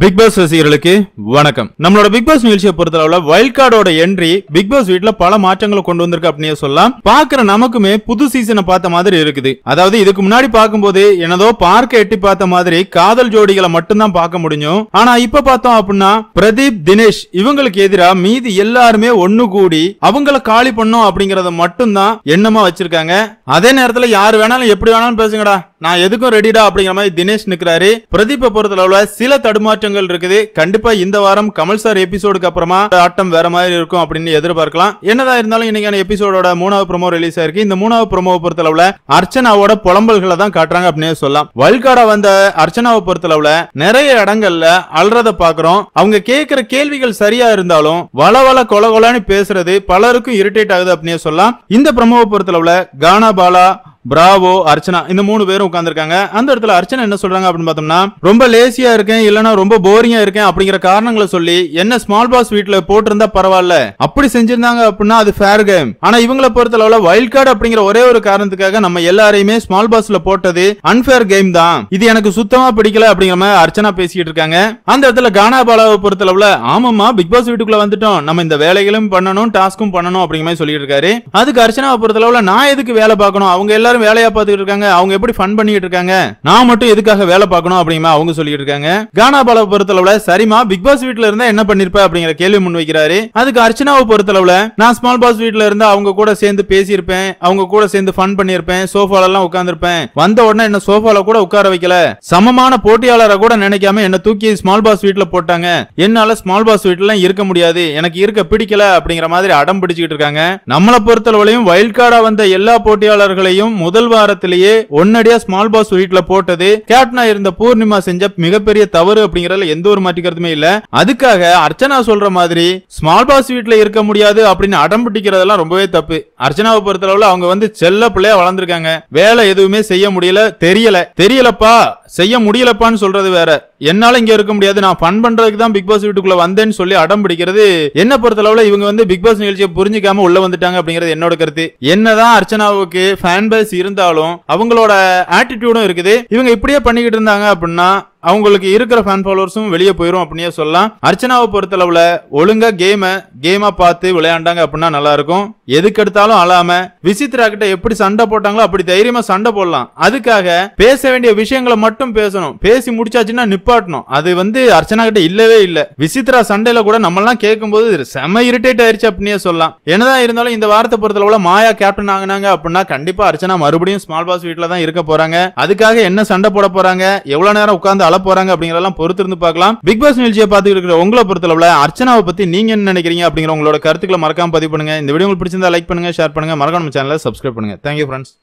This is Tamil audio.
பிக் பாஸ் ரசிகர்களுக்கு வணக்கம் நம்மளோட பிக் பாஸ் நிகழ்ச்சியை பொறுத்தளவுல வைல்ட் கார்டோட என்ட்ரி பிக் பாஸ் வீட்டுல பல மாற்றங்களை கொண்டு வந்திருக்கு அப்படின்னு சொல்லலாம் பாக்குற நமக்குமே புது சீசனை பார்த்த மாதிரி இருக்குது அதாவது இதுக்கு முன்னாடி பார்க்கும்போது எனதோ பார்க்க எட்டி பார்த்த மாதிரி காதல் ஜோடிகளை மட்டும்தான் பார்க்க முடியும் ஆனா இப்ப பார்த்தோம் அப்படின்னா பிரதீப் தினேஷ் இவங்களுக்கு எதிராக மீதி எல்லாருமே ஒண்ணு கூடி அவங்கள காலி பண்ணும் அப்படிங்கறத மட்டும்தான் எண்ணமா வச்சிருக்காங்க அதே நேரத்துல யாரு வேணாலும் எப்படி வேணாலும் பேசுங்கடா நான் எதுக்கும் ரெடிடா அப்படிங்கிற மாதிரி தினேஷ் நிக்கிறாரு பிரதீப்பை பொறுத்தளவுல சில தடுமாற்றங்கள் இருக்குது கண்டிப்பா இந்த வாரம் கமல் சார் எபிசோடுக்கு அப்புறமா ஆட்டம் வேற மாதிரி இருக்கும் அப்படின்னு எதிர்பார்க்கலாம் என்னதான் இருந்தாலும் இன்னைக்கான எபிசோடோட மூணாவது ப்ரோமோ ரிலீஸ் ஆயிருக்கு இந்த மூணாவது ப்ரோமோவை பொறுத்தளவுல அர்ச்சனாவோட புலம்பல்களை தான் காட்டுறாங்க அப்படின்னு சொல்லலாம் வல்காடா வந்த அர்ச்சனாவை பொறுத்தளவுல நிறைய இடங்கள்ல அல்றத பாக்குறோம் அவங்க கேட்கிற கேள்விகள் சரியா இருந்தாலும் வளவள கொலகொலான்னு பேசுறது பலருக்கும் இரிட்டேட் ஆகுது அப்படின்னு சொல்லலாம் இந்த ப்ரமோவை பொறுத்தளவுல கானா பாலா பிராவோ அர்ச்சனா இந்த மூணு பேரும் உட்காந்துருக்காங்க அந்த இடத்துல அர்ச்சனா என்ன சொல்றாங்க அப்படின்னு பார்த்தோம்னா ரொம்ப லேசியா இருக்கேன் இல்லைன்னா ரொம்ப போரிங்கா இருக்கேன் அப்படிங்கிற காரணங்களை சொல்லி என்ன ஸ்மால் பாஸ் வீட்டில் போட்டிருந்தா பரவாயில்ல அப்படி செஞ்சிருந்தாங்க அப்படின்னா அது ஃபேர் கேம் ஆனா இவங்களை பொறுத்த அளவுல வைல்ட் கார்டு அப்படிங்கிற ஒரே ஒரு காரணத்துக்காக நம்ம எல்லாரையுமே ஸ்மால் பாஸ்ல போட்டது அன்பேர் கேம் தான் இது எனக்கு சுத்தமா பிடிக்கல அப்படிங்கிற மாதிரி அர்ச்சனா பேசிட்டு இருக்காங்க அந்த இடத்துல கானா பாலாவை பொறுத்த அளவுல ஆமாமா பிக் பாஸ் வீட்டுக்குள்ள வந்துட்டோம் நம்ம இந்த வேலைகளும் பண்ணணும் டாஸ்க்கும் பண்ணணும் அப்படிங்கிற மாதிரி சொல்லிட்டு இருக்காரு அதுக்கு அர்ச்சனாவை பொறுத்த அளவுல நான் எதுக்கு வேலை பார்க்கணும் அவங்க எல்லாம் எல்லாரும் வேலையா பார்த்துட்டு இருக்காங்க அவங்க எப்படி ஃபன் பண்ணிட்டு இருக்காங்க நான் மட்டும் எதுக்காக வேலை பார்க்கணும் அப்படிங்கிற அவங்க சொல்லிட்டு இருக்காங்க கானா பால பொறுத்தளவுல சரிமா பிக் பாஸ் வீட்ல இருந்தா என்ன பண்ணிருப்ப அப்படிங்கிற கேள்வி முன் வைக்கிறாரு அதுக்கு அர்ச்சனாவை பொறுத்தளவுல நான் ஸ்மால் பாஸ் வீட்ல இருந்தா அவங்க கூட சேர்ந்து பேசியிருப்பேன் அவங்க கூட சேர்ந்து ஃபன் பண்ணிருப்பேன் சோஃபால எல்லாம் உட்கார்ந்துருப்பேன் வந்த உடனே என்ன சோஃபால கூட உட்கார வைக்கல சமமான போட்டியாளரை கூட நினைக்காம என்ன தூக்கி ஸ்மால் பாஸ் வீட்ல போட்டாங்க என்னால ஸ்மால் பாஸ் வீட்ல இருக்க முடியாது எனக்கு இருக்க பிடிக்கல அப்படிங்கிற மாதிரி அடம் பிடிச்சிக்கிட்டு இருக்காங்க நம்மளை பொறுத்தளவுலையும் வைல்ட் கார்டா வந்த எல்லா போட்டியாளர்களையும் முதல் வாரத்திலேயே ஒன்னடியா ஸ்மால் பாஸ் வீட்டுல போட்டது கேப்டனா இருந்த பூர்ணிமா செஞ்ச மிகப்பெரிய தவறு அப்படிங்கறதுல எந்த ஒரு மாற்றிக்கிறதுமே இல்ல அதுக்காக அர்ச்சனா சொல்ற மாதிரி ஸ்மால் பாஸ் வீட்டுல இருக்க முடியாது அப்படின்னு அடம் பிடிக்கிறதெல்லாம் ரொம்பவே தப்பு அர்ச்சனாவை பொறுத்தளவுல அவங்க வந்து செல்ல பிள்ளையா வளர்ந்துருக்காங்க வேலை எதுவுமே செய்ய முடியல தெரியல தெரியலப்பா செய்ய முடியலப்பான்னு சொல்றது வேற என்னால இங்க இருக்க முடியாது நான் ஃபன் பண்றதுக்கு தான் பிக் பாஸ் வீட்டுக்குள்ள வந்தேன்னு சொல்லி அடம் பிடிக்கிறது என்ன அளவுல இவங்க வந்து பிக் பாஸ் நிகழ்ச்சியை புரிஞ்சுக்காம உள்ள வந்துட்டாங்க அப்படிங்கிறது என்னோட கருத்து என்னதான் அர்ச்சனாவுக்கு ஃபேன் பேஸ் இருந்தாலும் அவங்களோட ஆட்டிடியூடும் இருக்குது இவங்க இப்படியே பண்ணிக்கிட்டு இருந்தாங்க அப்படின்னா அவங்களுக்கு இருக்கிற ஃபேன் ஃபாலோவர்ஸும் வெளியே போயிடும் அப்படின்னே சொல்லலாம் அர்ச்சனாவை பொறுத்தளவுல ஒழுங்கா கேமை கேமா பார்த்து விளையாண்டாங்க அப்படின்னா நல்லா இருக்கும் எதுக்கு எடுத்தாலும் அழாம விசித்ரா கிட்ட எப்படி சண்டை போட்டாங்களோ அப்படி தைரியமா சண்டை போடலாம் அதுக்காக பேச வேண்டிய விஷயங்களை மட்டும் பேசணும் பேசி முடிச்சாச்சுன்னா நிப்பாட்டணும் அது வந்து அர்ச்சனா கிட்ட இல்லவே இல்ல விசித்ரா சண்டையில கூட நம்ம எல்லாம் கேட்கும் போது செம இரிட்டேட் ஆயிருச்சு அப்படின்னே சொல்லலாம் என்னதான் இருந்தாலும் இந்த வாரத்தை பொறுத்தளவுல மாயா கேப்டன் ஆகினாங்க அப்படின்னா கண்டிப்பா அர்ச்சனா மறுபடியும் ஸ்மால் பாஸ் வீட்டுல தான் இருக்க போறாங்க அதுக்காக என்ன சண்டை போட போறாங்க எவ்வளவு நேரம் உட்காந்து அளவு போறாங்க அப்படிங்கறதெல்லாம் இருந்து பார்க்கலாம் பிக் பாஸ் நிகழ்ச்சியை பார்த்துட்டு இருக்கிற உங்களை பொறுத்தளவுல அர்ச்சனாவை பத்தி நீங்க என்ன நினைக்கிறீங்க அப்படிங்கிற உங்களோட கருத்துக்களை மறக்காம பதிவு பண்ணுங்க இந்த வீடியோ உங்களுக்கு பிடிச்சிருந்தா லைக் பண்ணுங்க ஷேர் பண்ணுங்க மறக்காம சேனலை சப்ஸ்கிரைப் பண்ணுங்க தேங்க்யூ ஃப்ரெண்ட்ஸ்